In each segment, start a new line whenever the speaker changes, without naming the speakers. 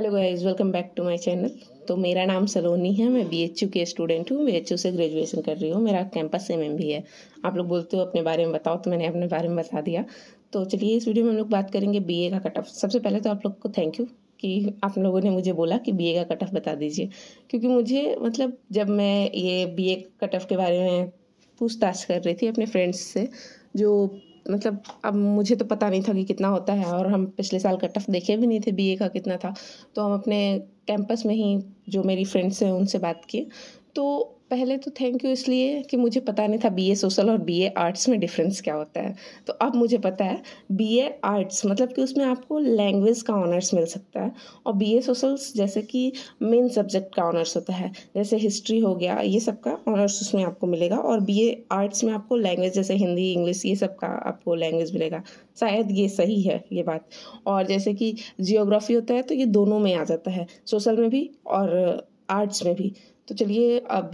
hello guys welcome back to my channel तो मेरा नाम सलोनी है मैं बीएचयू के स्टूडेंट हूँ बीएचयू से ग्रेजुएशन कर रही हूँ मेरा कैंपस एम एम भी है आप लोग बोलते हो अपने बारे में बताओ तो मैंने अपने बारे में बता दिया तो चलिए इस वीडियो में हम लोग बात करेंगे बीए का कट ऑफ सबसे पहले तो आप लोग को थैंक यू कि आप लोगों ने मुझे बोला कि बी का कट ऑफ बता दीजिए क्योंकि मुझे मतलब जब मैं ये बी ए कट ऑफ के बारे में पूछताछ कर रही थी अपने फ्रेंड्स से जो मतलब अब मुझे तो पता नहीं था कि कितना होता है और हम पिछले साल का टफ देखे भी नहीं थे बीए का कितना था तो हम अपने कैंपस में ही जो मेरी फ्रेंड्स हैं उनसे बात किए तो पहले तो थैंक यू इसलिए कि मुझे पता नहीं था बीए सोशल और बीए आर्ट्स में डिफरेंस क्या होता है तो अब मुझे पता है बीए आर्ट्स मतलब कि उसमें आपको लैंग्वेज का ऑनर्स मिल सकता है और बीए सोशल्स जैसे कि मेन सब्जेक्ट का ऑनर्स होता है जैसे हिस्ट्री हो गया ये सब का ऑनर्स उसमें आपको मिलेगा और बी आर्ट्स में आपको लैंग्वेज जैसे हिंदी इंग्लिश ये सब का आपको लैंग्वेज मिलेगा शायद ये सही है ये बात और जैसे कि जियोग्राफी होता है तो ये दोनों में आ जाता है सोशल में भी और आर्ट्स में भी तो चलिए अब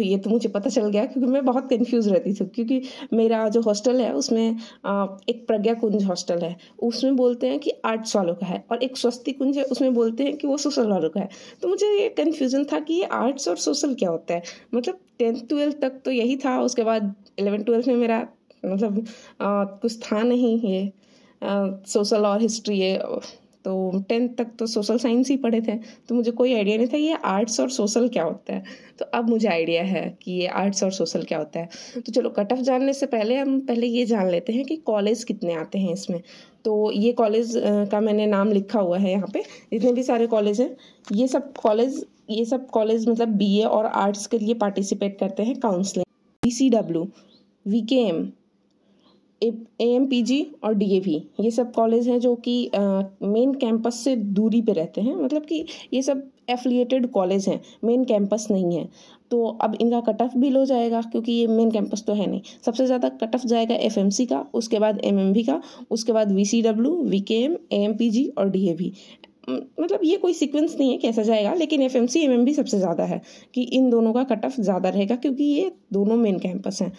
ये तो मुझे पता चल गया क्योंकि मैं बहुत कंफ्यूज रहती थी क्योंकि मेरा जो हॉस्टल है उसमें एक प्रज्ञा कुंज हॉस्टल है उसमें बोलते हैं कि आर्ट्स वालों का है और एक स्वस्ति कुंज है उसमें बोलते हैं कि वो सोशल वालों का है तो मुझे ये कन्फ्यूज़न था कि ये आर्ट्स और सोशल क्या होता है मतलब टेंथ ट्वेल्थ तक तो यही था उसके बाद एलेवन ट्वेल्थ में मेरा मतलब आ, कुछ था नहीं ये सोशल और हिस्ट्री ये तो टेंथ तक तो सोशल साइंस ही पढ़े थे तो मुझे कोई आइडिया नहीं था ये आर्ट्स और सोशल क्या होता है तो अब मुझे आइडिया है कि ये आर्ट्स और सोशल क्या होता है तो चलो कट ऑफ जानने से पहले हम पहले ये जान लेते हैं कि कॉलेज कितने आते हैं इसमें तो ये कॉलेज का मैंने नाम लिखा हुआ है यहाँ पे जितने भी सारे कॉलेज हैं ये सब कॉलेज ये सब कॉलेज मतलब बी और आर्ट्स के लिए पार्टिसिपेट करते हैं counselling B C W V K M A M P G और डी ए वी ये सब कॉलेज हैं जो कि मेन कैंपस से दूरी पे रहते हैं मतलब कि ये सब एफिलिएटेड कॉलेज हैं मेन कैंपस नहीं है तो अब इनका कट ऑफ भी लो जाएगा क्योंकि ये मेन कैंपस तो है नहीं सबसे ज़्यादा कट ऑफ जाएगा एफ एम सी का उसके बाद एम एम वी का उसके बाद V C W V K M A M P G और डी ए वी मतलब ये कोई सीक्वेंस नहीं है कैसा जाएगा लेकिन F M C M M B सबसे ज़्यादा है कि इन दोनों का कट ऑफ ज़्यादा रहेगा क्योंकि ये दोनों मेन कैंपस हैं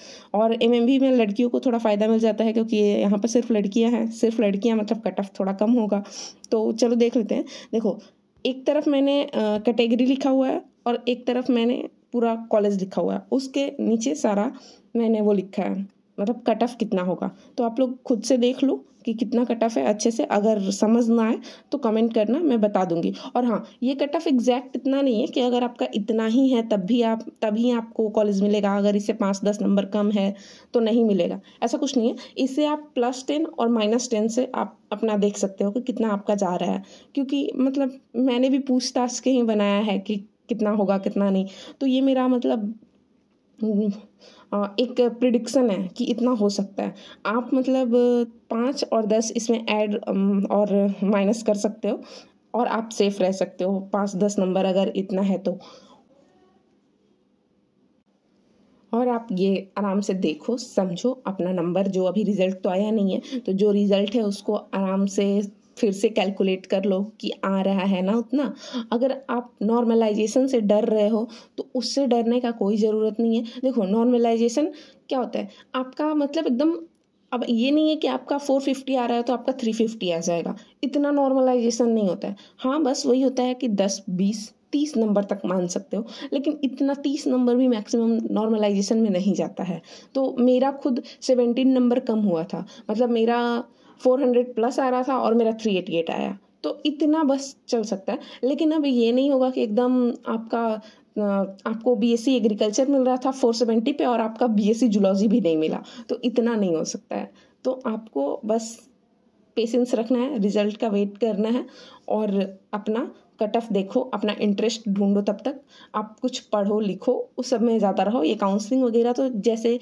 और एम एम बी में लड़कियों को थोड़ा फ़ायदा मिल जाता है क्योंकि ये यहाँ पर सिर्फ लड़कियाँ हैं सिर्फ लड़कियाँ मतलब कट ऑफ थोड़ा कम होगा तो चलो देख लेते हैं देखो एक तरफ मैंने कैटेगरी लिखा हुआ है और एक तरफ मैंने पूरा कॉलेज लिखा हुआ है उसके नीचे सारा मैंने वो लिखा है मतलब कट ऑफ कितना होगा तो आप लोग खुद से देख लो कि कितना कट ऑफ है अच्छे से अगर समझ ना आए तो कमेंट करना मैं बता दूंगी और हाँ ये कट ऑफ एग्जैक्ट इतना नहीं है कि अगर आपका इतना ही है तब भी आप तभी आपको कॉलेज मिलेगा अगर इससे पाँच दस नंबर कम है तो नहीं मिलेगा ऐसा कुछ नहीं है इससे आप प्लस टेन और माइनस टेन से आप अपना देख सकते हो कि कितना आपका जा रहा है क्योंकि मतलब मैंने भी पूछताछ के ही बनाया है कि कितना होगा कितना नहीं तो ये मेरा मतलब एक प्रिडिक्शन है कि इतना हो सकता है आप मतलब पाँच और दस इसमें ऐड और माइनस कर सकते हो और आप सेफ रह सकते हो पाँच दस नंबर अगर इतना है तो और आप ये आराम से देखो समझो अपना नंबर जो अभी रिज़ल्ट तो आया नहीं है तो जो रिज़ल्ट है उसको आराम से फिर से कैलकुलेट कर लो कि आ रहा है ना उतना अगर आप नॉर्मलाइजेशन से डर रहे हो तो उससे डरने का कोई ज़रूरत नहीं है देखो नॉर्मलाइजेशन क्या होता है आपका मतलब एकदम अब ये नहीं है कि आपका फोर फिफ्टी आ रहा है तो आपका थ्री फिफ्टी आ जाएगा इतना नॉर्मलाइजेशन नहीं होता है हाँ बस वही होता है कि दस बीस तीस नंबर तक मान सकते हो लेकिन इतना तीस नंबर भी मैक्सिमम नॉर्मलाइजेशन में नहीं जाता है तो मेरा खुद सेवेंटीन नंबर कम हुआ था मतलब मेरा 400 प्लस आ रहा था और मेरा 388 आया तो इतना बस चल सकता है लेकिन अब ये नहीं होगा कि एकदम आपका आपको सी एग्रीकल्चर e मिल रहा था 470 पे और आपका सी जुलॉजी e भी नहीं मिला तो इतना नहीं हो सकता है तो आपको बस पेशेंस रखना है रिजल्ट का वेट करना है और अपना कट ऑफ देखो अपना इंटरेस्ट ढूंढो तब तक आप कुछ पढ़ो लिखो उस सब में ज़्यादा रहो ये काउंसलिंग वगैरह तो जैसे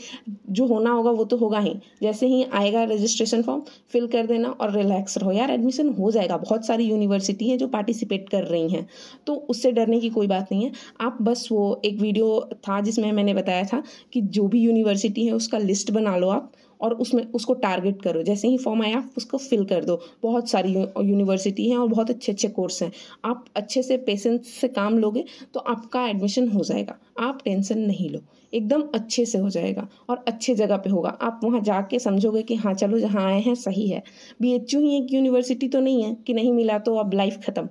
जो होना होगा वो तो होगा ही जैसे ही आएगा रजिस्ट्रेशन फॉर्म फिल कर देना और रिलैक्स रहो यार एडमिशन हो जाएगा बहुत सारी यूनिवर्सिटी है जो पार्टिसिपेट कर रही हैं तो उससे डरने की कोई बात नहीं है आप बस वो एक वीडियो था जिसमें मैंने बताया था कि जो भी यूनिवर्सिटी है उसका लिस्ट बना लो आप और उसमें उसको टारगेट करो जैसे ही फॉर्म आया आप उसको फिल कर दो बहुत सारी यूनिवर्सिटी हैं और बहुत अच्छे अच्छे कोर्स हैं आप अच्छे से पेशेंस से काम लोगे तो आपका एडमिशन हो जाएगा आप टेंशन नहीं लो एकदम अच्छे से हो जाएगा और अच्छे जगह पे होगा आप वहाँ जाके समझोगे कि हाँ चलो जहाँ आए हैं सही है बी ही एक यूनिवर्सिटी तो नहीं है कि नहीं मिला तो अब लाइफ ख़त्म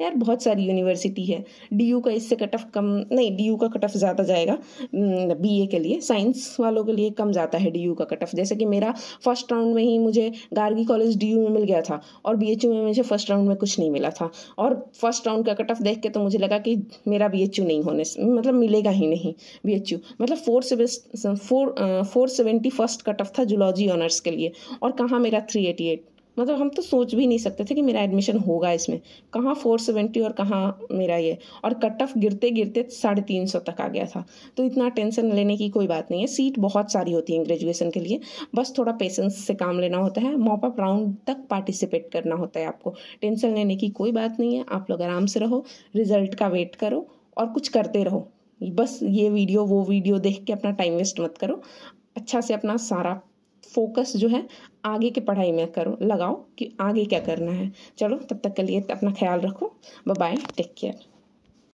यार बहुत सारी यूनिवर्सिटी है डी का इससे कट ऑफ कम नहीं डी का कट ऑफ ज़्यादा जाएगा बी हम्म, के लिए साइंस वालों के लिए कम जाता है डी का कट ऑफ जैसे कि मेरा फर्स्ट राउंड में ही मुझे गार्गी कॉलेज डी में मिल गया था और बी में मुझे फर्स्ट राउंड में कुछ नहीं मिला था और फर्स्ट राउंड का कट ऑफ देख के तो मुझे लगा कि मेरा बी नहीं होने मतलब मिलेगा ही नहीं बी मतलब four seventy four four seventy first cut off था जूलॉजी ऑनर्स के लिए और कहाँ मेरा थ्री एटी एट मतलब हम तो सोच भी नहीं सकते थे कि मेरा एडमिशन होगा इसमें कहाँ फोर सेवेंटी और कहाँ मेरा ये और कट ऑफ गिरते गिरते साढ़े तीन सौ तक आ गया था तो इतना टेंशन लेने की कोई बात नहीं है सीट बहुत सारी होती है ग्रेजुएसन के लिए बस थोड़ा पेशेंस से काम लेना होता है मॉपअप राउंड तक पार्टिसिपेट करना होता है आपको टेंशन लेने की कोई बात नहीं है आप लोग आराम से रहो रिजल्ट का वेट करो और कुछ करते रहो बस ये वीडियो वो वीडियो देख के अपना टाइम वेस्ट मत करो अच्छा से अपना सारा फोकस जो है आगे की पढ़ाई में करो लगाओ कि आगे क्या करना है चलो तब तक के लिए अपना ख्याल रखो बाय टेक केयर